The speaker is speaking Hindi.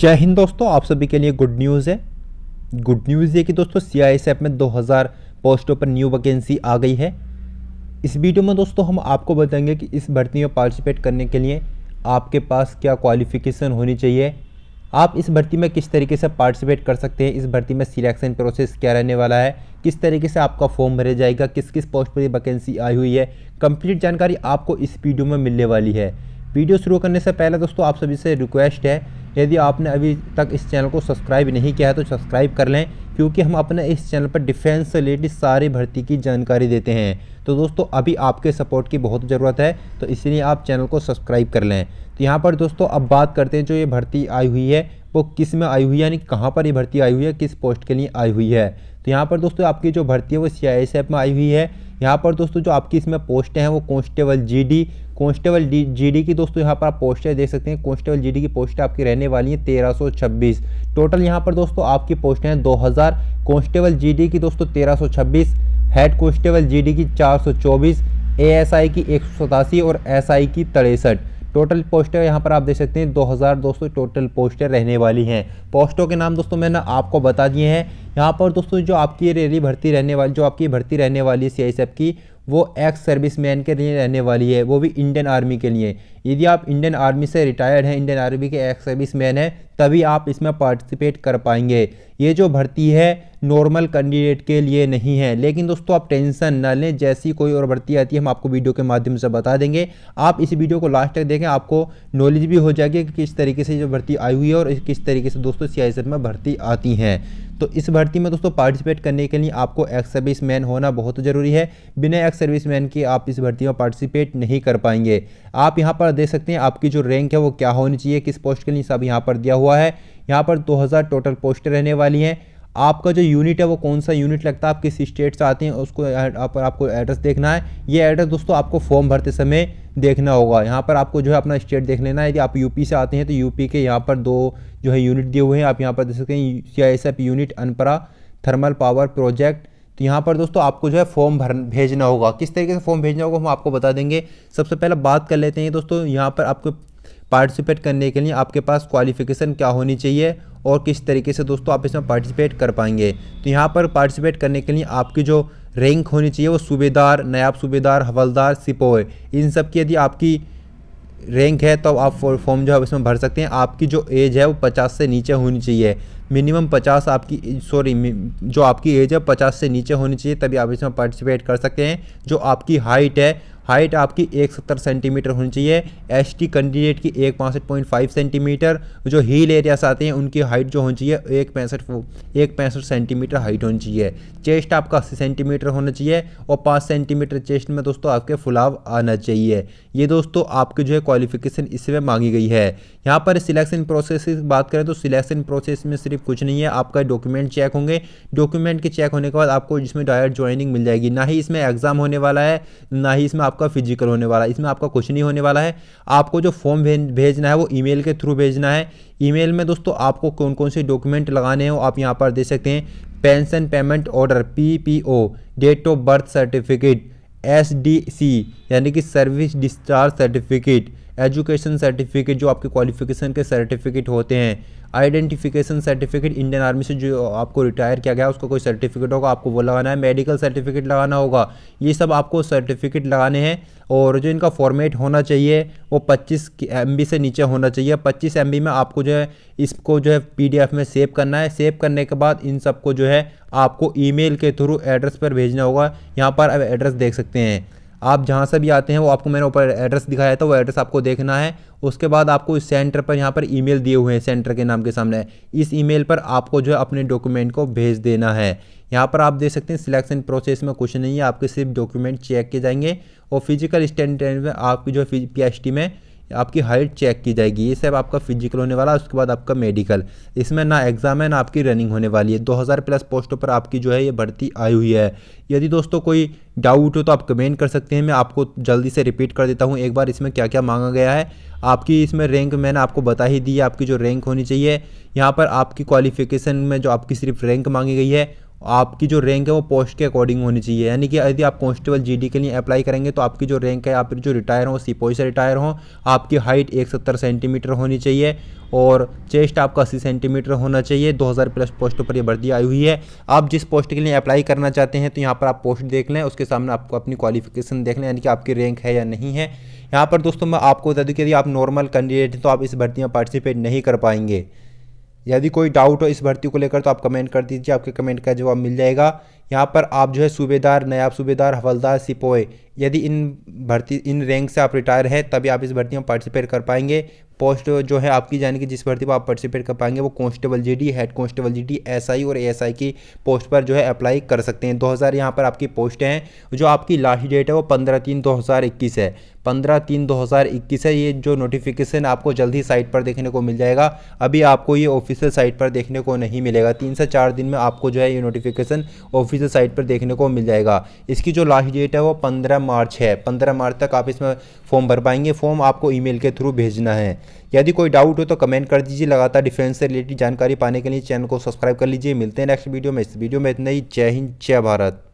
जय हिंद दोस्तों आप सभी के लिए गुड न्यूज़ है गुड न्यूज़ ये कि दोस्तों सी आई एस एफ में 2000 पोस्टों पर न्यू वैकेंसी आ गई है इस वीडियो में दोस्तों हम आपको बताएंगे कि इस भर्ती में पार्टिसिपेट करने के लिए आपके पास क्या क्वालिफिकेशन होनी चाहिए आप इस भर्ती में किस तरीके से पार्टिसिपेट कर सकते हैं इस भर्ती में सिलेक्शन प्रोसेस क्या रहने वाला है किस तरीके से आपका फॉर्म भरा जाएगा किस किस पोस्ट पर ये वैकेंसी आई हुई है कंप्लीट जानकारी आपको इस वीडियो में मिलने वाली है वीडियो शुरू करने से पहले दोस्तों आप सभी से रिक्वेस्ट है यदि आपने अभी तक इस चैनल को सब्सक्राइब नहीं किया है तो सब्सक्राइब कर लें क्योंकि हम अपने इस चैनल पर डिफेंस से रिलेटेड सारी भर्ती की जानकारी देते हैं तो दोस्तों अभी आपके सपोर्ट की बहुत ज़रूरत है तो इसलिए आप चैनल को सब्सक्राइब कर लें तो यहाँ पर दोस्तों अब बात करते हैं जो ये भर्ती आई हुई है वो किस में आई हुई है यानी कहाँ पर ये भर्ती आई हुई है किस पोस्ट के लिए आई हुई है तो यहाँ पर दोस्तों आपकी जो भर्ती है वो सी में आई हुई है यहाँ पर दोस्तों जो आपकी इसमें पोस्ट हैं वो कॉन्स्टेबल जी कॉन्स्टेबल जीडी की दोस्तों यहाँ पर आप पोस्टें देख सकते हैं कॉन्स्टेबल जीडी की पोस्टें आपकी रहने वाली हैं 1326 टोटल यहाँ पर दोस्तों आपकी पोस्टें हैं 2000 कांस्टेबल जीडी की दोस्तों 1326 हेड कॉन्स्टेबल जीडी की 424 एएसआई की एक और एसआई की तिरसठ टोटल पोस्टें यहाँ पर आप देख सकते हैं 2000 दोस्तों टोटल पोस्टें रहने वाली हैं पोस्टों के नाम दोस्तों मैंने आपको बता दिए हैं यहाँ पर दोस्तों जो आपकी रैली भर्ती रहने वाली जो आपकी भर्ती रहने वाली सी की वो एक्स सर्विस मैन के लिए रहने वाली है वो भी इंडियन आर्मी के लिए यदि आप इंडियन आर्मी से रिटायर्ड हैं इंडियन आर्मी के एक्स सर्विस मैन हैं तभी आप इसमें पार्टिसिपेट कर पाएंगे ये जो भर्ती है नॉर्मल कैंडिडेट के लिए नहीं है लेकिन दोस्तों आप टेंशन ना लें जैसी कोई और भर्ती आती है हम आपको वीडियो के माध्यम से बता देंगे आप इस वीडियो को लास्ट तक देखें आपको नॉलेज भी हो जाएगी कि किस तरीके से जो भर्ती आई हुई है और किस तरीके से दोस्तों सी में भर्ती आती हैं तो इस भर्ती में दोस्तों पार्टिसिपेट करने के लिए आपको एक्स सर्विस मैन होना बहुत ज़रूरी है बिना एक्स सर्विस मैन के आप इस भर्ती में पार्टिसिपेट नहीं कर पाएंगे आप यहाँ पर देख सकते हैं आपकी जो रैंक है वो क्या होनी चाहिए किस पोस्ट के लिए सब यहाँ पर दिया हुआ है यहाँ पर 2000 टोटल पोस्ट रहने वाली हैं आपका जो यूनिट है वो कौन सा यूनिट लगता है आप किस स्टेट से आते हैं उसको आप, आपको एड्रेस देखना है ये एड्रेस दोस्तों आपको फॉर्म भरते समय देखना होगा यहाँ पर आपको जो है अपना स्टेट देख लेना है यदि आप यूपी से आते हैं तो यूपी के यहाँ पर दो जो है यूनिट दिए हुए हैं आप यहाँ पर देख सकते हैं C unit Anpara thermal power project तो यहाँ पर दोस्तों आपको जो है फॉर्म भर भेजना होगा किस तरीके से फॉर्म भेजना होगा हम आपको बता देंगे सबसे पहले बात कर लेते हैं दोस्तों यहाँ पर आपको पार्टिसिपेट करने के लिए आपके पास क्वालिफिकेशन क्या होनी चाहिए और किस तरीके से दोस्तों आप इसमें पार्टिसिपेट कर पाएंगे तो यहाँ पर पार्टिसिपेट करने के लिए आपकी जो रैंक होनी चाहिए वो सूबेदार नायब सूबेदार हवलदार सिपोह इन सब की यदि आपकी रैंक है तो आप फॉर्म जो है इसमें भर सकते हैं आपकी जो एज है वो पचास से नीचे होनी चाहिए मिनिमम पचास आपकी सॉरी जो आपकी एज है पचास से नीचे होनी चाहिए तभी आप इसमें पार्टिसिपेट कर सकते हैं जो आपकी हाइट है हाइट आपकी एक सत्तर सेंटीमीटर होनी चाहिए एस टी कैंडिडेट की एक पैंसठ पॉइंट फाइव सेंटीमीटर जो हील एरियाज आते हैं उनकी हाइट जो होनी चाहिए एक पैंसठ एक पैंसठ सेंटीमीटर हाइट होनी चाहिए चेस्ट आपका अस्सी सेंटीमीटर होना चाहिए और पाँच सेंटीमीटर चेस्ट में दोस्तों आपके फुलाव आना चाहिए ये दोस्तों आपकी जो है क्वालिफिकेशन इसमें मांगी गई है यहाँ पर सिलेक्शन प्रोसेस की बात करें तो सिलेक्शन प्रोसेस में सिर्फ कुछ नहीं है आपका डॉक्यूमेंट चेक होंगे डॉक्यूमेंट के चेक होने के बाद आपको जिसमें डायरेक्ट ज्वाइनिंग मिल जाएगी ना ही इसमें एग्जाम होने वाला है ना ही इसमें आपका फिजिकल होने वाला है इसमें आपका कुछ नहीं होने वाला है आपको जो फॉर्म भेजना है वो ईमेल के थ्रू भेजना है ईमेल में दोस्तों आपको कौन कौन से डॉक्यूमेंट लगाने हैं आप यहाँ पर दे सकते हैं pension payment order P P O date of birth certificate S D C यानी कि service discharge certificate education certificate जो आपके क्वालिफिकेशन के सर्टिफिकेट होते हैं आइडेंटिफिकेशन सर्टिफिकेट इंडियन आर्मी से जो आपको रिटायर किया गया उसका कोई सर्टिफिकेट होगा आपको वो लगाना है मेडिकल सर्टिफिकेट लगाना होगा ये सब आपको सर्टिफिकेट लगाने हैं और जो इनका फॉर्मेट होना चाहिए वो 25 एम से नीचे होना चाहिए 25 एम में आपको जो है इसको जो है पी में सेव करना है सेव करने के बाद इन सबको जो है आपको ई के थ्रू एड्रेस पर भेजना होगा यहाँ पर आप एड्रेस देख सकते हैं आप जहाँ से भी आते हैं वो आपको मैंने ऊपर एड्रेस दिखाया था वो एड्रेस आपको देखना है उसके बाद आपको इस सेंटर पर यहाँ पर ईमेल दिए हुए हैं सेंटर के नाम के सामने इस ईमेल पर आपको जो है अपने डॉक्यूमेंट को भेज देना है यहाँ पर आप देख सकते हैं सिलेक्शन प्रोसेस में कुछ नहीं है आपके सिर्फ डॉक्यूमेंट चेक किए जाएंगे और फिजिकल स्टैंडर्ड में आपकी जो पी में आपकी हाइट चेक की जाएगी ये सब आपका फिजिकल होने वाला है उसके बाद आपका मेडिकल इसमें ना एग्ज़ाम है ना आपकी रनिंग होने वाली है 2000 प्लस पोस्टों पर आपकी जो है ये भर्ती आई हुई है यदि दोस्तों कोई डाउट हो तो आप कमेंट कर सकते हैं मैं आपको जल्दी से रिपीट कर देता हूँ एक बार इसमें क्या क्या मांगा गया है आपकी इसमें रैंक मैंने आपको बता ही दी है आपकी जो रैंक होनी चाहिए यहाँ पर आपकी क्वालिफिकेशन में जो आपकी सिर्फ रैंक मांगी गई है आपकी जो रैंक है वो पोस्ट के अकॉर्डिंग होनी चाहिए यानी कि यदि आप कॉन्स्टेबल जीडी के लिए अप्लाई करेंगे तो आपकी जो रैंक है आप जो रिटायर हों पोज से रिटायर हों आपकी हाइट एक सत्तर सेंटीमीटर होनी चाहिए और चेस्ट आपका अस्सी सेंटीमीटर होना चाहिए 2000 प्लस पोस्टों पर यह भर्ती आई हुई है आप जिस पोस्ट के लिए अप्लाई करना चाहते हैं तो यहाँ पर आप पोस्ट देख लें उसके सामने आपको अपनी क्वालिफिकेशन देख लें यानी कि आपकी रैंक है या नहीं है यहाँ पर दोस्तों मैं आपको बता दूँ कि यदि आप नॉर्मल कैंडिडेट हैं तो आप इस भर्ती में पार्टिसिपेट नहीं कर पाएंगे यदि कोई डाउट हो इस भर्ती को लेकर तो आप कमेंट कर दीजिए आपके कमेंट का जवाब मिल जाएगा यहाँ पर आप जो है सूबेदार नयाब सूबेदार हवलदार सिपोए यदि इन भर्ती इन रैंक से आप रिटायर हैं तभी आप इस भर्ती में पार्टिसिपेट कर पाएंगे पोस्ट जो है आपकी जाने की जिस भर्ती पर आप पार्टिसिपेट कर पाएंगे वो constable GD head constable GD SI और एएसआई की पोस्ट पर जो है अप्लाई कर सकते हैं 2000 यहाँ पर आपकी पोस्ट हैं जो आपकी लास्ट डेट है वो पंद्रह तीन दो है पंद्रह तीन इक्कीस है ये जो नोटिफिकेशन आपको जल्द ही साइट पर देखने को मिल जाएगा अभी आपको ये ऑफिशियल साइट पर देखने को नहीं मिलेगा तीन से चार दिन में आपको जो है ये नोटिफिकेशन ऑफिस ऑफिशियल साइट पर देखने को मिल जाएगा इसकी जो लास्ट डेट है वो पंद्रह मार्च है पंद्रह मार्च तक आप इसमें फॉर्म भर पाएंगे फॉर्म आपको ईमेल के थ्रू भेजना है यदि कोई डाउट हो तो कमेंट कर दीजिए लगातार डिफेंस से रिलेटेड जानकारी पाने के लिए चैनल को सब्सक्राइब कर लीजिए मिलते हैं नेक्स्ट वीडियो में इस वीडियो में इतना ही जय हिंद जय भारत